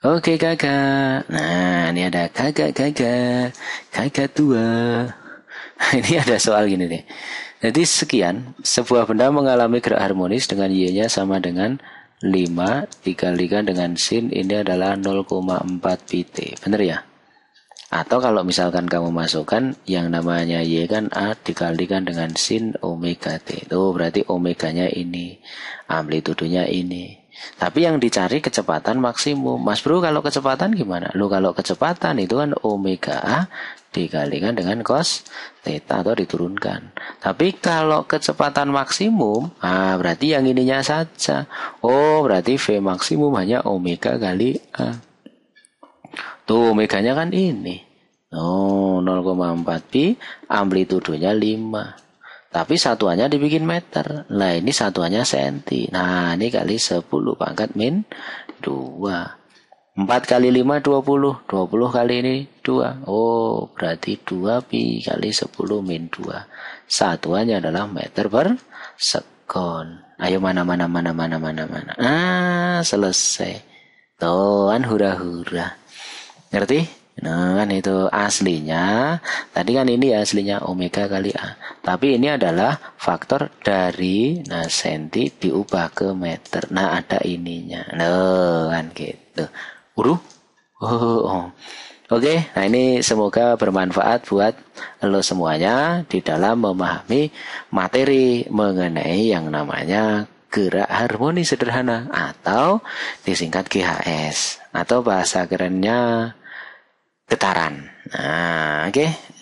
Oke kakak. Nah ini ada kakak kakak kakak tua. ini ada soal gini nih. Jadi sekian sebuah benda mengalami gerak harmonis dengan y-nya sama dengan 5 dikalikan dengan sin ini adalah 0,4 pt. Bener ya? Atau kalau misalkan kamu masukkan yang namanya Y kan A dikalikan dengan sin omega T. Tuh berarti omeganya ini, amplitudonya ini. Tapi yang dicari kecepatan maksimum. Mas Bro, kalau kecepatan gimana? Lu kalau kecepatan itu kan omega A dikalikan dengan cos theta atau diturunkan. Tapi kalau kecepatan maksimum, ah berarti yang ininya saja. Oh, berarti V maksimum hanya omega kali A. Tuh, omeganya kan ini. Oh, 0,4 pi, amplitudonya 5. Tapi satuannya dibikin meter. Nah ini satuannya senti. Nah ini kali 10 pangkat min 2. 4 kali 5 20. 20 kali ini 2. Oh berarti 2 pi kali 10 min 2. Satuannya adalah meter per sekon. Ayo mana mana mana mana mana mana. Ah selesai. Tuan hura-hura. Ngerti? Nah, kan itu aslinya. Tadi kan ini aslinya omega kali A. Tapi ini adalah faktor dari nah senti diubah ke meter. Nah, ada ininya. Nah, kan gitu. Uruh. Oh, oh. Oke, nah ini semoga bermanfaat buat lo semuanya di dalam memahami materi mengenai yang namanya gerak harmoni sederhana atau disingkat GHS atau bahasa kerennya getaran. Nah, oke. Okay?